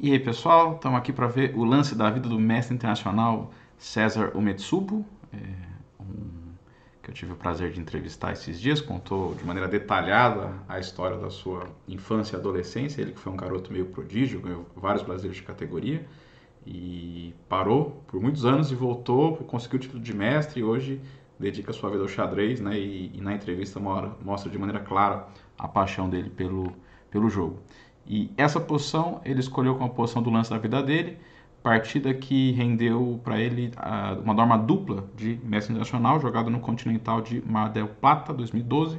E aí pessoal, estamos aqui para ver o lance da vida do mestre internacional César Umetsubo, é, um, que eu tive o prazer de entrevistar esses dias, contou de maneira detalhada a história da sua infância e adolescência, ele que foi um garoto meio prodígio, ganhou vários brasileiros de categoria e parou por muitos anos e voltou, conseguiu o título de mestre e hoje dedica sua vida ao xadrez, né, e, e na entrevista mostra de maneira clara a paixão dele pelo, pelo jogo. E essa posição ele escolheu como a posição do lance da vida dele, partida que rendeu para ele uh, uma norma dupla de mestre nacional, jogada no Continental de Mar del Plata, 2012.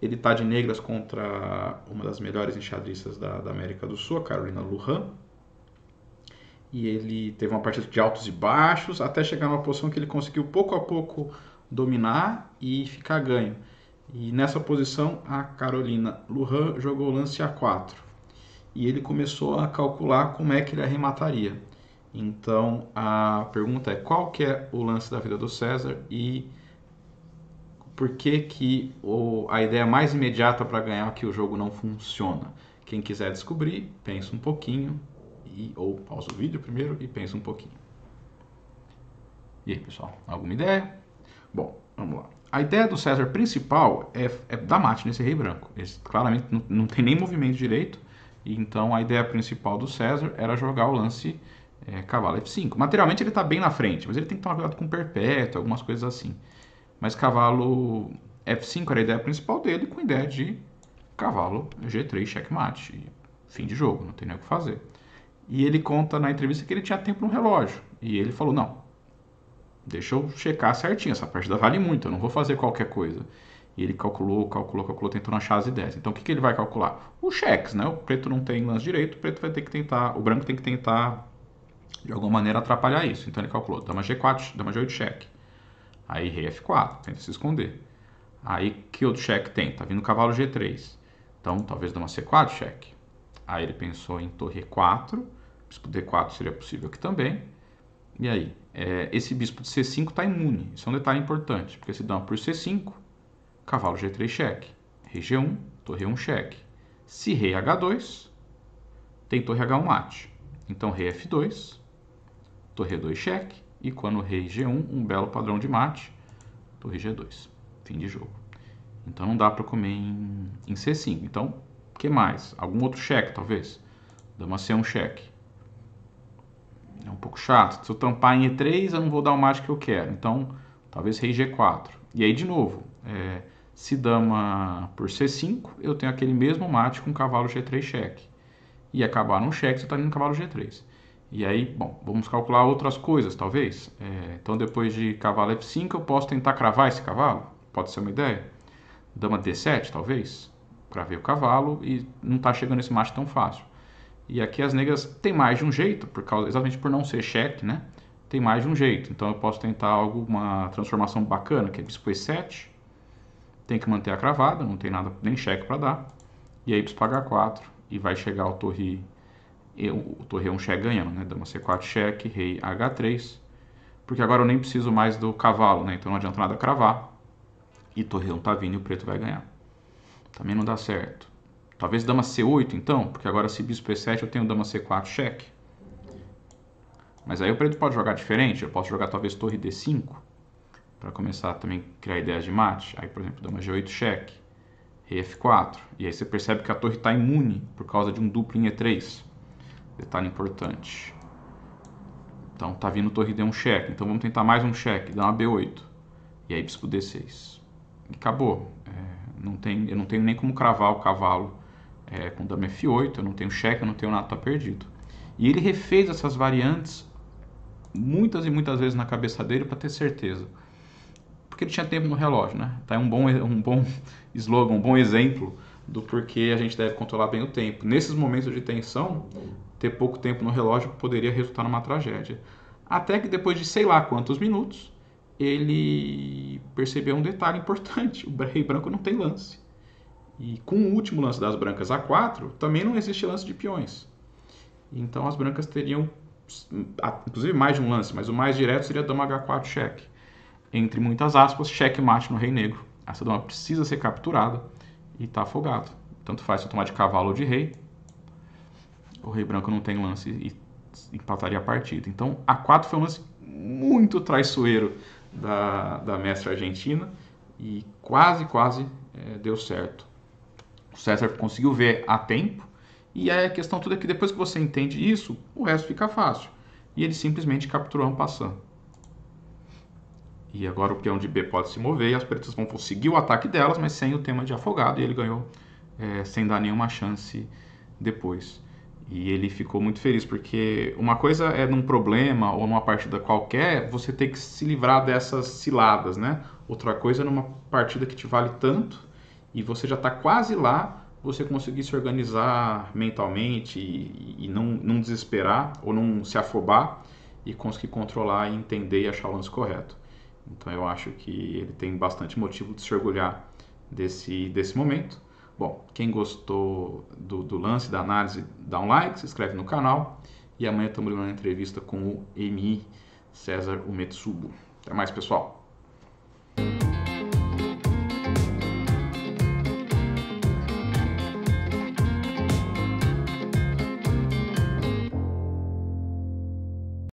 Ele está de negras contra uma das melhores enxadristas da, da América do Sul, a Carolina Lujan. E ele teve uma partida de altos e baixos, até chegar numa posição que ele conseguiu pouco a pouco dominar e ficar ganho. E nessa posição, a Carolina Lujan jogou o lance A4 e ele começou a calcular como é que ele arremataria. Então a pergunta é qual que é o lance da vida do César e por que, que o, a ideia mais imediata para ganhar que o jogo não funciona. Quem quiser descobrir, pensa um pouquinho e ou pausa o vídeo primeiro e pensa um pouquinho. E aí, pessoal, alguma ideia? Bom, vamos lá. A ideia do César principal é, é dar mate nesse rei branco. Ele claramente não, não tem nem movimento direito então a ideia principal do César era jogar o lance é, cavalo F5. Materialmente ele está bem na frente, mas ele tem que tomar cuidado com perpétuo, algumas coisas assim. Mas cavalo F5 era a ideia principal dele, com a ideia de cavalo G3 checkmate. Fim de jogo, não tem nem o que fazer. E ele conta na entrevista que ele tinha tempo no relógio. E ele falou: Não, deixa eu checar certinho, essa partida vale muito, eu não vou fazer qualquer coisa. E ele calculou, calculou, calculou, tentou na chave 10. Então o que, que ele vai calcular? Os cheques, né? O preto não tem lance direito, o preto vai ter que tentar, o branco tem que tentar de alguma maneira atrapalhar isso. Então ele calculou, dama G4, dama G8 cheque. Aí rei F4, tenta se esconder. Aí que outro cheque tem? Tá vindo cavalo G3. Então talvez dama C4 cheque. Aí ele pensou em torre 4 bispo D4 seria possível aqui também. E aí, é, esse bispo de C5 está imune. Isso é um detalhe importante, porque se dama por C5, cavalo G3 cheque, rei G1, torre 1 cheque. Se rei H2, tem torre H1 mate. Então rei F2, torre 2 cheque e quando rei G1, um belo padrão de mate, torre G2. Fim de jogo. Então não dá para comer em, em C5. Então, o que mais? Algum outro cheque, talvez? Dama C1 cheque. É um pouco chato. Se eu tampar em E3, eu não vou dar o mate que eu quero. Então, talvez rei G4. E aí, de novo, é, se dama por C5, eu tenho aquele mesmo mate com cavalo G3 cheque. E acabar num cheque, você está indo cavalo G3. E aí, bom, vamos calcular outras coisas, talvez. É, então, depois de cavalo F5, eu posso tentar cravar esse cavalo? Pode ser uma ideia. Dama D7, talvez. Cravei o cavalo e não está chegando esse mate tão fácil. E aqui as negras tem mais de um jeito, por causa, exatamente por não ser cheque, né? Tem mais de um jeito. Então, eu posso tentar alguma transformação bacana, que é bispo E7 tem que manter a cravada, não tem nada nem cheque para dar. E aí precisa pagar 4 e vai chegar o torre o torre um cheque ganhando, né? Dama C4 cheque, rei H3. Porque agora eu nem preciso mais do cavalo, né? Então não adianta nada cravar. E torre 1 tá vindo e o preto vai ganhar. Também não dá certo. Talvez dama C8 então, porque agora se bispo E7 eu tenho dama C4 cheque. Mas aí o preto pode jogar diferente, eu posso jogar talvez torre D5 para começar a também criar ideias de mate. Aí, por exemplo, dama G8 cheque, e F4. E aí você percebe que a torre está imune por causa de um duplo em E3. Detalhe importante. Então tá vindo torre D1 cheque. Então vamos tentar mais um cheque, dama B8. E aí bispo D6. E acabou. É, não tem, eu não tenho nem como cravar o cavalo é, com dama F8. Eu não tenho cheque, eu não tenho nada, tá perdido. E ele refez essas variantes muitas e muitas vezes na cabeça dele para ter certeza porque ele tinha tempo no relógio, né? Tá um bom, um bom slogan, um bom exemplo do porquê a gente deve controlar bem o tempo. Nesses momentos de tensão, ter pouco tempo no relógio poderia resultar numa tragédia. Até que depois de sei lá quantos minutos, ele percebeu um detalhe importante: o rei branco não tem lance. E com o último lance das brancas a 4, também não existe lance de peões. Então as brancas teriam, inclusive mais de um lance, mas o mais direto seria dama h4 cheque entre muitas aspas, checkmate no Rei Negro. A dama precisa ser capturada e está afogado. Tanto faz se eu tomar de cavalo ou de rei. O rei branco não tem lance e empataria a partida. Então, A4 foi um lance muito traiçoeiro da, da mestra argentina e quase, quase é, deu certo. O César conseguiu ver a tempo e a questão toda é que depois que você entende isso, o resto fica fácil. E ele simplesmente capturou um passando. E agora o peão de B pode se mover e as pretas vão conseguir o ataque delas, mas sem o tema de afogado. E ele ganhou é, sem dar nenhuma chance depois. E ele ficou muito feliz, porque uma coisa é num problema ou numa partida qualquer você ter que se livrar dessas ciladas, né? Outra coisa é numa partida que te vale tanto e você já está quase lá, você conseguir se organizar mentalmente e, e não, não desesperar ou não se afobar e conseguir controlar e entender e achar o lance correto. Então eu acho que ele tem bastante motivo de se orgulhar desse, desse momento. Bom, quem gostou do, do lance, da análise, dá um like, se inscreve no canal. E amanhã estamos levando uma entrevista com o Emi César Umetsubo. Até mais, pessoal!